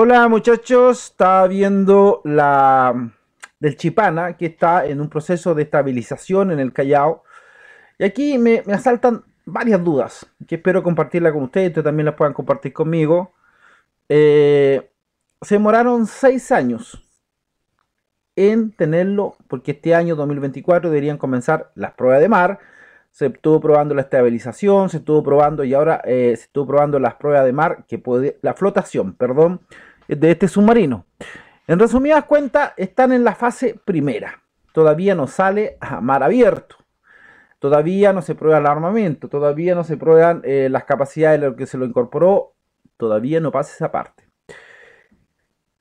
Hola muchachos, está viendo la mm, del Chipana que está en un proceso de estabilización en el Callao. Y aquí me, asaltan varias dudas que espero compartirla con ustedes, ustedes también las puedan compartir conmigo. Eh, se demoraron seis años en tenerlo porque este año 2024 deberían comenzar las pruebas de mar. Se estuvo probando la estabilización, se estuvo probando y ahora eh, se estuvo probando las pruebas de mar que puede, la flotación, perdón de este submarino. En resumidas cuentas, están en la fase primera. Todavía no sale a mar abierto. Todavía no se prueba el armamento. Todavía no se prueban eh, las capacidades de lo que se lo incorporó. Todavía no pasa esa parte.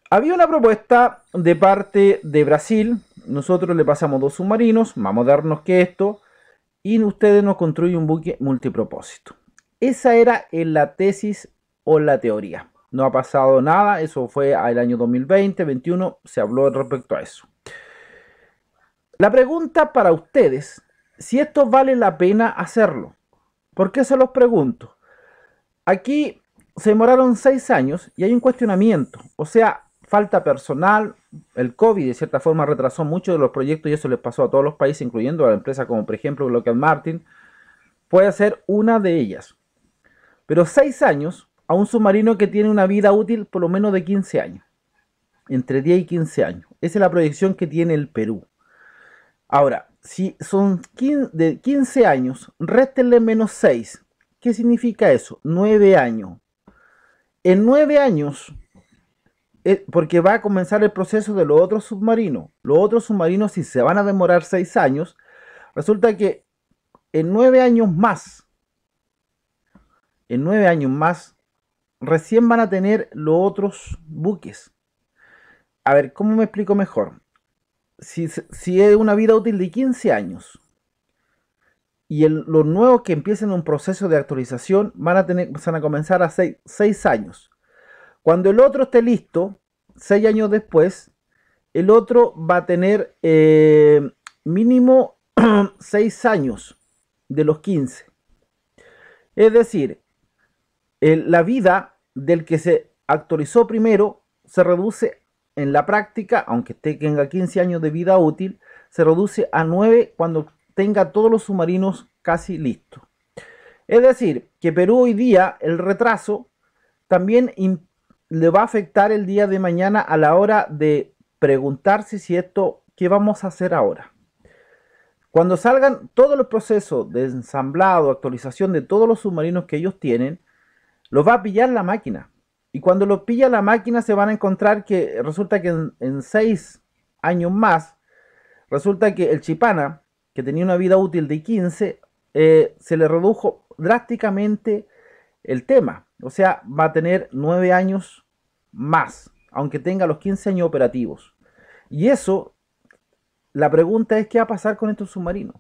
Había una propuesta de parte de Brasil. Nosotros le pasamos dos submarinos, más modernos que esto, y ustedes nos construyen un buque multipropósito. Esa era la tesis o la teoría no ha pasado nada, eso fue al año 2020-21, se habló respecto a eso. La pregunta para ustedes, si esto vale la pena hacerlo, ¿por qué se los pregunto? Aquí se demoraron seis años y hay un cuestionamiento, o sea, falta personal, el COVID de cierta forma retrasó muchos de los proyectos y eso les pasó a todos los países, incluyendo a la empresa como por ejemplo Lockheed Martin, puede ser una de ellas. Pero seis años a un submarino que tiene una vida útil por lo menos de 15 años, entre 10 y 15 años. Esa es la proyección que tiene el Perú. Ahora, si son de 15 años, réstenle menos 6. ¿Qué significa eso? 9 años. En 9 años, eh, porque va a comenzar el proceso de los otros submarinos. Los otros submarinos, si se van a demorar 6 años, resulta que en 9 años más, en 9 años más, recién van a tener los otros buques. A ver, ¿cómo me explico mejor? Si, si es una vida útil de 15 años y el, los nuevos que empiecen un proceso de actualización van a, tener, van a comenzar a 6 años. Cuando el otro esté listo, 6 años después, el otro va a tener eh, mínimo 6 años de los 15. Es decir, la vida del que se actualizó primero se reduce en la práctica, aunque tenga 15 años de vida útil, se reduce a 9 cuando tenga todos los submarinos casi listos. Es decir, que Perú hoy día el retraso también le va a afectar el día de mañana a la hora de preguntarse si esto, ¿qué vamos a hacer ahora? Cuando salgan todos los procesos de ensamblado, actualización de todos los submarinos que ellos tienen, los va a pillar la máquina. Y cuando los pilla la máquina se van a encontrar que resulta que en, seis años más, resulta que el chipana, que tenía una vida útil de 15, eh, se le redujo drásticamente el tema. O sea, va a tener nueve años más, aunque tenga los 15 años operativos. Y eso, la pregunta es qué va a pasar con estos submarinos.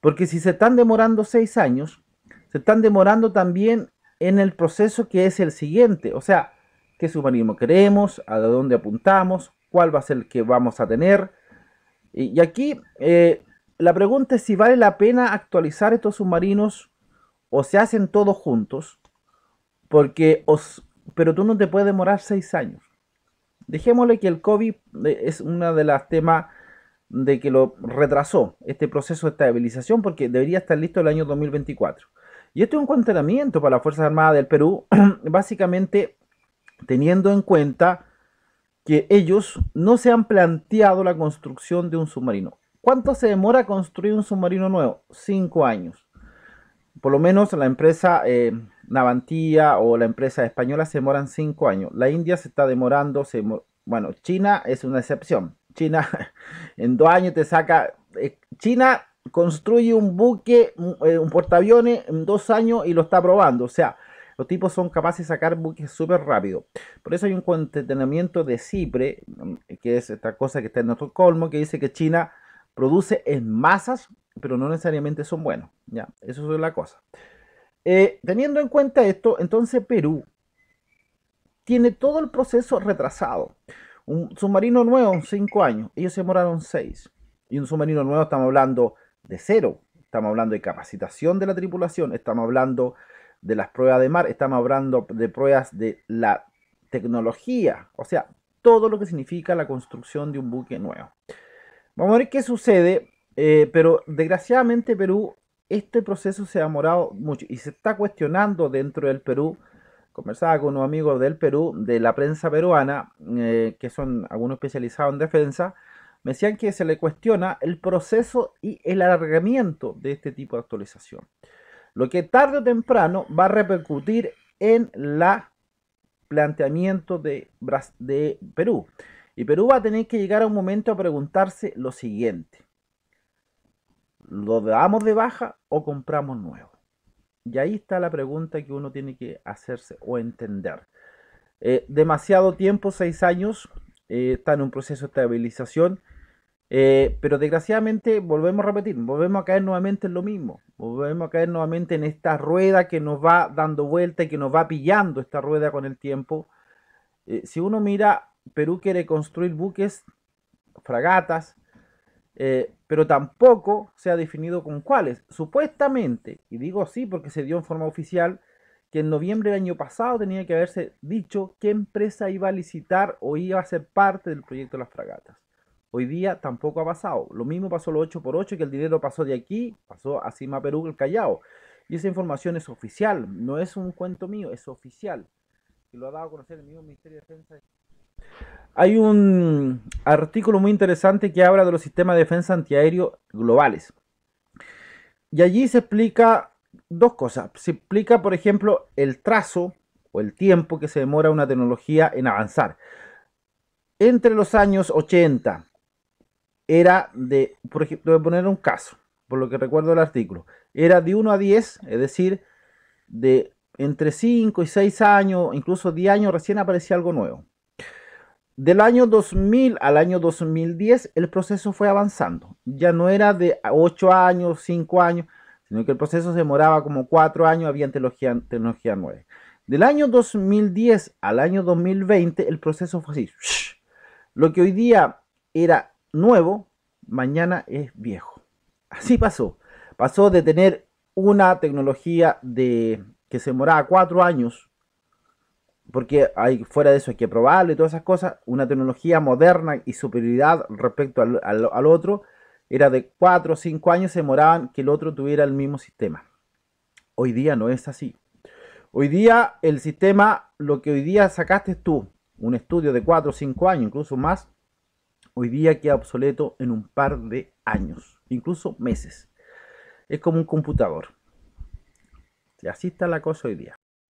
Porque si se están demorando seis años, se están demorando también en el proceso que es el siguiente, o sea, qué submarino queremos, a dónde apuntamos, cuál va a ser el que vamos a tener. Y, aquí eh, la pregunta es si vale la pena actualizar estos submarinos o se hacen todos juntos, porque os, pero tú no te puedes demorar seis años. Dejémosle que el COVID eh, es uno de los temas de que lo retrasó este proceso de estabilización porque debería estar listo el año 2024. Y este es un contenimiento para las Fuerzas Armadas del Perú, básicamente teniendo en cuenta que ellos no se han planteado la construcción de un submarino. ¿Cuánto se demora construir un submarino nuevo? Cinco años. Por lo menos la empresa Navantia eh, Navantía o la empresa española se demoran cinco años. La India se está demorando, bueno, China es una excepción. China en dos años te saca... Eh, China construye un buque, eh, un portaaviones en dos años y lo está probando. O sea, los tipos son capaces de sacar buques súper rápido. Por eso hay un contenimiento de Cipre, mm, que es esta cosa que está en Colmo, que dice que China produce en masas, pero no necesariamente son buenos. Ya, eso es la cosa. Eh, teniendo en cuenta esto, entonces Perú tiene todo el proceso retrasado. Un submarino nuevo, cinco años. Ellos se demoraron seis Y un submarino nuevo, estamos hablando de cero. Estamos hablando de capacitación de la tripulación, estamos hablando de las pruebas de mar, estamos hablando de pruebas de la tecnología, o sea, todo lo que significa la construcción de un buque nuevo. Vamos a ver qué sucede, eh, pero desgraciadamente Perú, este proceso se ha demorado mucho y se está cuestionando dentro del Perú. Conversaba con unos amigos del Perú, de la prensa peruana, eh, que son algunos especializados en defensa, me decían que se le cuestiona el proceso y el alargamiento de este tipo de actualización. Lo que tarde o temprano va a repercutir en la planteamiento de, de Perú. Y Perú va a tener que llegar a un momento a preguntarse lo siguiente. ¿Lo damos de baja o compramos nuevo? Y ahí está la pregunta que uno tiene que hacerse o entender. Eh, demasiado tiempo, seis años, eh, está en un proceso de estabilización. Eh, pero desgraciadamente volvemos a repetir, volvemos a caer nuevamente en lo mismo, volvemos a caer nuevamente en esta rueda que nos va dando vuelta y que nos va pillando esta rueda con el tiempo. Eh, si uno mira, Perú quiere construir buques, fragatas, pero tampoco se ha definido con cuáles. Supuestamente, y digo así porque se dio en forma oficial, que en noviembre del año pasado tenía que haberse dicho qué empresa iba a licitar o iba a ser parte del proyecto de las fragatas. Hoy día tampoco ha pasado. Lo mismo pasó lo 8x8, que el dinero pasó de aquí, pasó a Cima Perú, el Callao. Y esa información es oficial, no es un cuento mío, es oficial. Y lo ha dado a conocer el mismo Ministerio de Defensa. Hay un artículo muy interesante que habla de los sistemas de defensa antiaéreo globales. Y allí se explica dos cosas. Se explica por ejemplo, el trazo o el tiempo que se demora una tecnología en avanzar. Entre los años 80 era de, por ejemplo, voy a poner un caso, por lo que recuerdo el artículo, era de 1 a 10, es decir, de entre 5 y 6 años, incluso 10 años recién aparecía algo nuevo. Del año 2000 al año 2010 el proceso fue avanzando. Ya no era de 8 años, 5 años, sino que el proceso se demoraba como cuatro años, había tecnología, nueva. Del año 2010 al año 2020 el proceso fue así. Lo que hoy día era nuevo, mañana es viejo. Así pasó. Pasó de tener una tecnología de, que se demoraba cuatro años porque hay, fuera de eso hay que probarlo y todas esas cosas, una tecnología moderna y superioridad respecto al otro, era de 4 o 5 años, se demoraban que el otro tuviera el mismo sistema. Hoy día no es así. Hoy día el sistema, lo que hoy día sacaste tú, un estudio de 4 o 5 años, incluso más, hoy día queda obsoleto en un par de años, incluso meses. Es como un computador. Y así está la cosa hoy día.